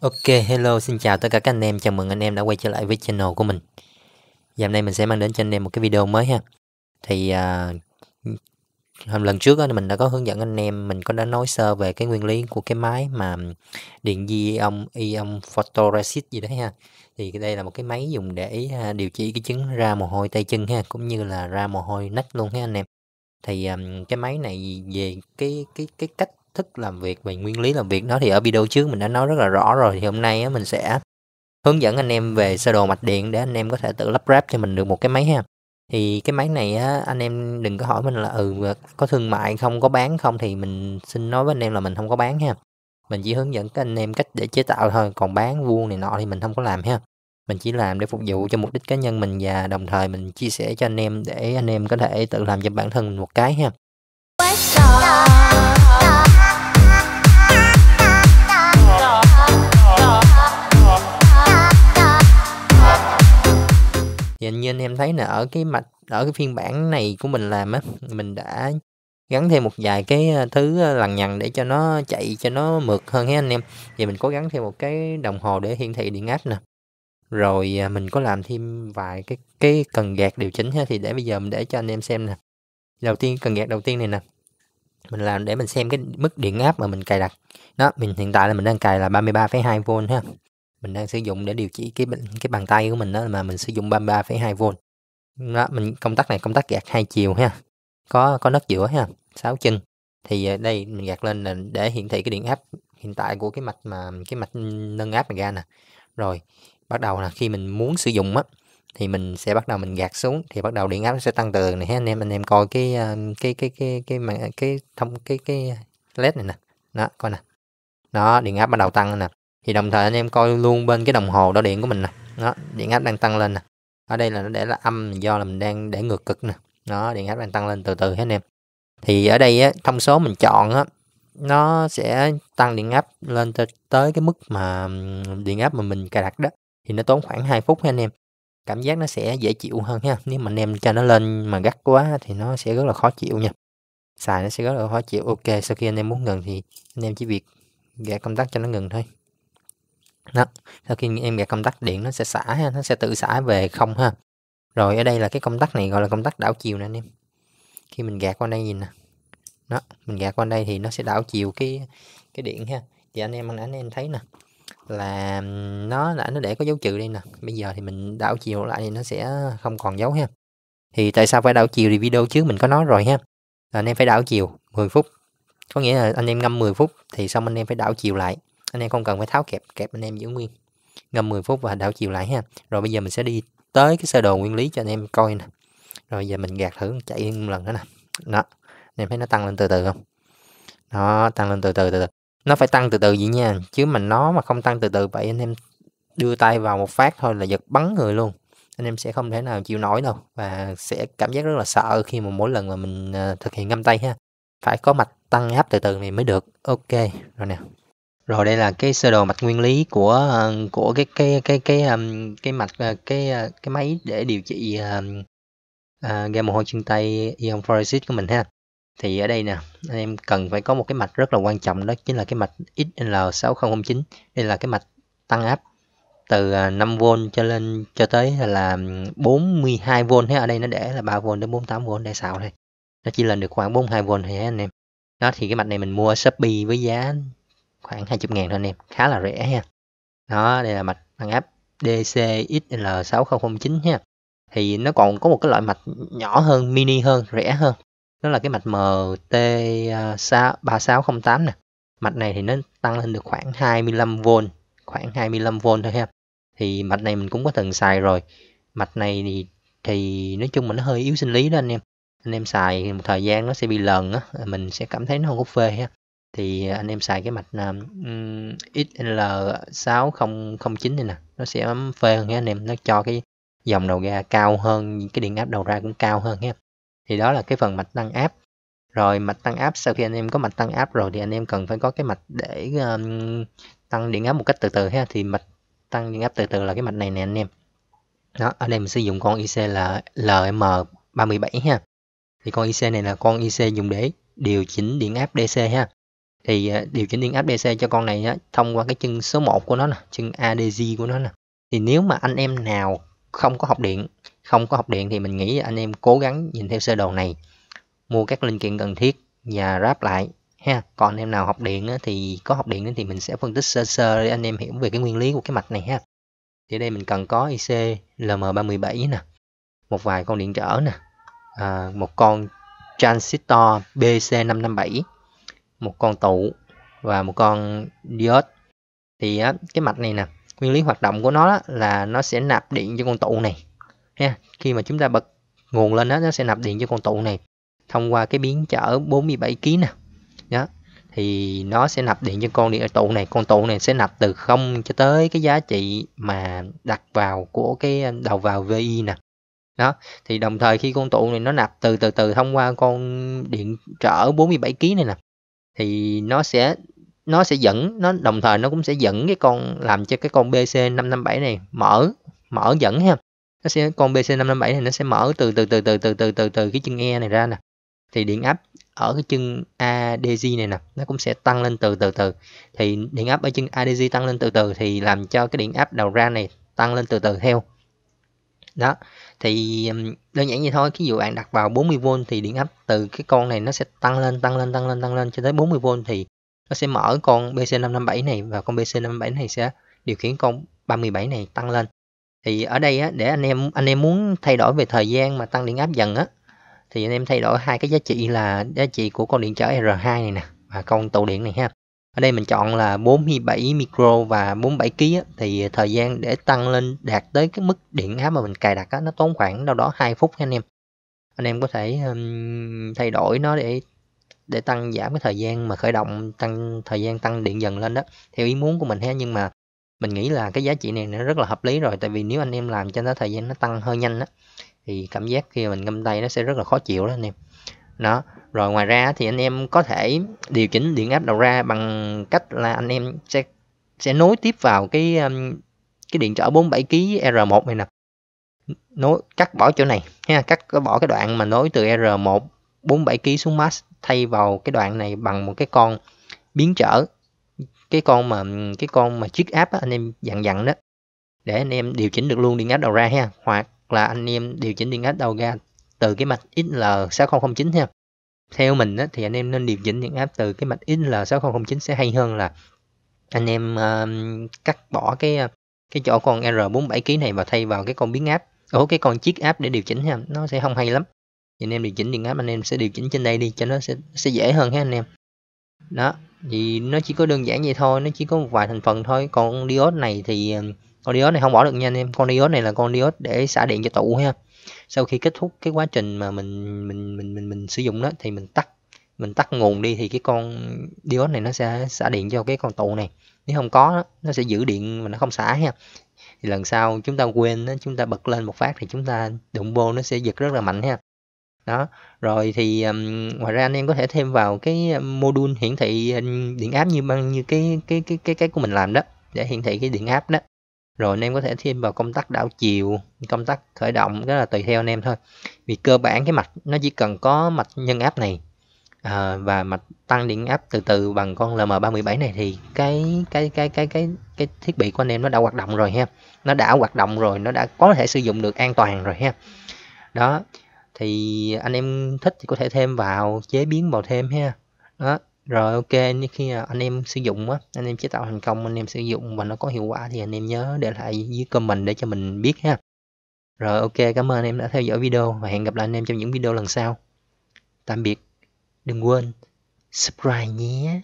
Ok, hello, xin chào tất cả các anh em, chào mừng anh em đã quay trở lại với channel của mình Và hôm nay mình sẽ mang đến cho anh em một cái video mới ha Thì à, hôm lần trước đó, mình đã có hướng dẫn anh em, mình có đã nói sơ về cái nguyên lý của cái máy mà điện di ion, ion photoresist gì đấy ha Thì đây là một cái máy dùng để à, điều trị cái chứng ra mồ hôi tay chân ha, cũng như là ra mồ hôi nách luôn ha anh em thì um, cái máy này về cái cái cái cách thức làm việc về nguyên lý làm việc đó thì ở video trước mình đã nói rất là rõ rồi thì hôm nay mình sẽ hướng dẫn anh em về sơ đồ mạch điện để anh em có thể tự lắp ráp cho mình được một cái máy ha thì cái máy này á, anh em đừng có hỏi mình là ừ có thương mại không có bán không thì mình xin nói với anh em là mình không có bán ha mình chỉ hướng dẫn các anh em cách để chế tạo thôi còn bán vuông này nọ thì mình không có làm ha mình chỉ làm để phục vụ cho mục đích cá nhân mình và đồng thời mình chia sẻ cho anh em để anh em có thể tự làm cho bản thân mình một cái ha Và dạ, như anh em thấy là ở cái mạch ở cái phiên bản này của mình làm á, mình đã gắn thêm một vài cái ờ, thứ ờ, lằng nhằng để cho nó chạy cho nó mượt hơn hết anh em. thì mình có gắn thêm một cái đồng hồ để hiển thị điện áp nè. Rồi à, mình có làm thêm vài cái cái cần gạt điều chỉnh ha thì để bây giờ mình để cho anh em xem nè. Đầu tiên cần gạt đầu tiên này nè. Mình làm để mình xem cái mức điện áp mà mình cài đặt. Đó, mình hiện tại là mình đang cài là 33,2V ha mình đang sử dụng để điều chỉ cái cái bàn tay của mình đó mà mình sử dụng 33,2V đó mình công tắc này công tắc gạt hai chiều ha có có nấc giữa ha 6 chân thì à, đây mình gạt lên là để hiển thị cái điện áp hiện tại của cái mạch mà cái mạch nâng áp này ra nè rồi bắt đầu là khi mình muốn sử dụng á thì mình sẽ bắt đầu mình gạt xuống thì bắt đầu điện áp nó sẽ tăng từ này ha anh em anh em coi cái à, cái cái cái cái mà cái thông cái, cái cái led này nè đó coi nè đó điện áp bắt đầu tăng nè thì đồng thời anh em coi luôn bên cái đồng hồ đo điện của mình nè đó điện áp đang tăng lên nè ở đây là nó để là âm do là mình đang để ngược cực nè đó điện áp đang tăng lên từ từ hết anh em thì ở đây á, thông số mình chọn á, nó sẽ tăng điện áp lên tới tới cái mức mà điện áp mà mình cài đặt đó thì nó tốn khoảng 2 phút ha anh em cảm giác nó sẽ dễ chịu hơn ha nếu mà anh em cho nó lên mà gắt quá thì nó sẽ rất là khó chịu nha xài nó sẽ rất là khó chịu ok sau khi anh em muốn ngừng thì anh em chỉ việc gạt công tắc cho nó ngừng thôi đó sau khi em gạt công tắc điện nó sẽ xả ha, nó sẽ tự xả về không ha rồi ở đây là cái công tắc này gọi là công tắc đảo chiều nè anh em khi mình gạt qua đây nhìn nè đó mình gạt qua đây thì nó sẽ đảo chiều cái cái điện ha thì anh em anh em thấy nè là nó đã nó để có dấu trừ đây nè bây giờ thì mình đảo chiều lại thì nó sẽ không còn dấu ha thì tại sao phải đảo chiều thì video trước mình có nói rồi ha là anh em phải đảo chiều 10 phút có nghĩa là anh em ngâm 10 phút thì xong anh em phải đảo chiều lại anh em không cần phải tháo kẹp kẹp anh em giữ nguyên ngâm 10 phút và đảo chiều lại ha rồi bây giờ mình sẽ đi tới cái sơ đồ nguyên lý cho anh em coi nè rồi giờ mình gạt thử chạy một lần nữa nè đó anh em thấy nó tăng lên từ từ không nó tăng lên từ từ từ từ nó phải tăng từ từ vậy nha chứ mình nó mà không tăng từ từ vậy anh em đưa tay vào một phát thôi là giật bắn người luôn anh em sẽ không thể nào chịu nổi đâu và sẽ cảm giác rất là sợ khi mà mỗi lần mà mình à, thực hiện ngâm tay ha phải có mạch tăng áp từ từ này mới được ok rồi nè rồi đây là cái sơ đồ mạch nguyên lý của ờ, của cái cái cái cái um, cái mạch ờ, cái ờ, cái máy để điều trị um, uh, ra mồ chân tay ion phoresis của mình ha thì ở đây nè anh em cần phải có một cái mạch rất là quan trọng đó chính là cái mạch XL6009 đây là cái mạch tăng áp từ 5V cho lên cho tới là 42V thế ở đây nó để là 3V đến 48V để xạo thôi nó chỉ lên được khoảng 42V thôi anh em đó thì cái mạch này mình mua ở Shopee với giá khoảng 20 ngàn thôi anh em khá là rẻ ha đó đây là mạch tăng áp DCXL6009 ha thì nó còn có một cái loại mạch nhỏ hơn mini hơn rẻ hơn đó là cái mạch MT3608 à, nè mạch này thì nó tăng lên được khoảng 25V khoảng 25V thôi ha thì mạch này mình cũng có từng xài rồi mạch này thì thì nói chung mình nó hơi yếu sinh lý đó anh em anh em xài một thời gian nó sẽ bị lần á mình sẽ cảm thấy nó không có phê ha thì anh em xài cái mạch um, à, XL6009 này nè nó sẽ phê hơn nha anh em nó cho cái dòng đầu ra cao hơn cái điện áp đầu ra cũng cao hơn ha thì đó là cái phần mạch tăng áp rồi mạch tăng áp sau khi anh em có mạch tăng áp rồi thì anh em cần phải có cái mạch để um, tăng điện áp một cách từ từ ha thì mạch tăng điện áp từ từ là cái mạch này nè anh em đó ở đây mình sử dụng con IC là LM37 ha thì con IC này là con IC dùng để điều chỉnh điện áp DC ha thì à, điều chỉnh điện áp HPC cho con này á, thông qua cái chân số 1 của nó nè, chân ADG của nó nè. Thì nếu mà anh em nào không có học điện, không có học điện thì mình nghĩ anh em cố gắng nhìn theo sơ đồ này, mua các linh kiện cần thiết và ráp lại ha. Còn anh em nào học điện á, thì có học điện thì mình sẽ phân tích sơ sơ để anh em hiểu về cái nguyên lý của cái mạch này ha. Thì đây mình cần có IC LM37 nè, một vài con điện trở nè, à, một con transistor BC557 một con tụ và một con diode thì á, cái mạch này nè nguyên lý hoạt động của nó á, là nó sẽ nạp điện cho con tụ này ha khi mà chúng ta bật nguồn lên đó, nó sẽ nạp điện cho con tụ này thông qua cái biến trở 47 kg nè đó thì nó sẽ nạp điện cho con điện tụ này con tụ này sẽ nạp từ không cho tới cái giá trị mà đặt vào của cái đầu vào VI nè đó thì đồng thời khi con tụ này nó nạp từ từ từ thông qua con điện trở 47 kg này nè thì nó sẽ nó sẽ dẫn nó đồng thời nó cũng sẽ dẫn cái con làm cho cái con BC557 này mở mở dẫn ha nó sẽ con BC557 này nó sẽ mở từ từ từ từ từ từ từ từ cái chân E này ra nè thì điện áp ở cái chân ADG này nè nó cũng sẽ tăng lên từ từ từ thì điện áp ở chân ADG tăng lên từ từ thì làm cho cái điện áp đầu ra này tăng lên từ từ theo đó thì đơn giản vậy thôi cái dụ bạn đặt vào 40V thì điện áp từ cái con này nó sẽ tăng lên tăng lên tăng lên tăng lên cho tới 40V thì nó sẽ mở con BC557 này và con BC557 này sẽ điều khiển con 37 này tăng lên thì ở đây á, để anh em anh em muốn thay đổi về thời gian mà tăng điện áp dần á thì anh em thay đổi hai cái giá trị là giá trị của con điện trở R2 này nè và con tụ điện này ha ở đây mình chọn là 47 micro và 47 kg thì thời gian để tăng lên đạt tới cái mức điện áp mà mình cài đặt á, nó tốn khoảng đâu đó 2 phút anh em anh em có thể um, thay đổi nó để để tăng giảm cái thời gian mà khởi động tăng thời gian tăng điện dần lên đó theo ý muốn của mình ha nhưng mà mình nghĩ là cái giá trị này nó rất là hợp lý rồi tại vì nếu anh em làm cho nó thời gian nó tăng hơi nhanh đó thì cảm giác khi mình ngâm tay nó sẽ rất là khó chịu đó anh em đó rồi ngoài ra thì anh em có thể điều chỉnh điện áp đầu ra bằng cách là anh em sẽ sẽ nối tiếp vào cái um, cái điện trở 47 kg R1 này nè nối cắt bỏ chỗ này ha cắt bỏ cái đoạn mà nối từ R1 47 kg xuống max thay vào cái đoạn này bằng một cái con biến trở cái con mà cái con mà chiếc áp anh em dặn dặn đó để anh em điều chỉnh được luôn điện áp đầu ra ha hoặc là anh em điều chỉnh điện áp đầu ra từ cái mạch XL6009 ha theo mình á, thì anh em nên điều chỉnh điện áp từ cái mạch in là 6009 sẽ hay hơn là anh em uh, cắt bỏ cái ờ, cái chỗ con R47kg này và thay vào cái con biến áp ở cái con chiếc áp để điều chỉnh ha nó sẽ không hay lắm thì anh em điều chỉnh điện áp anh em sẽ điều chỉnh trên đây đi cho nó sẽ, sẽ dễ hơn ha anh em đó thì nó chỉ có đơn giản vậy thôi nó chỉ có một vài thành phần thôi còn diode này thì ờ, con diode này không bỏ được nha anh em con diode này là con diode để xả điện cho tụ ha sau khi kết thúc cái quá trình mà mình mình mình mình mình sử dụng đó thì mình tắt mình tắt nguồn đi thì cái con diode này nó sẽ xả điện cho cái con tụ này nếu không có nó sẽ giữ điện mà nó không xả ha thì lần sau chúng ta quên đó chúng ta bật lên một phát thì chúng ta đụng vô nó sẽ giật rất là mạnh ha đó rồi thì um, ngoài ra anh em có thể thêm vào cái module hiển thị điện áp như bằng như cái cái cái cái cái của mình làm đó để hiển thị cái điện áp đó rồi anh em có thể thêm vào công tắc đảo chiều công tắc khởi động rất là tùy theo anh em thôi vì cơ bản cái mạch nó chỉ cần có mạch nhân áp này à, và mạch tăng điện áp từ từ bằng con LM317 này thì cái cái cái cái cái cái thiết bị của anh em nó đã hoạt động rồi ha nó đã hoạt động rồi nó đã có thể sử dụng được an toàn rồi ha đó thì anh em thích thì có thể thêm vào chế biến vào thêm ha đó rồi ok khi anh em sử dụng á anh em chế tạo thành công anh em sử dụng và nó có hiệu quả thì anh em nhớ để lại dưới comment để cho mình biết ha rồi ok cảm ơn anh em đã theo dõi video và hẹn gặp lại anh em trong những video lần sau tạm biệt đừng quên subscribe nhé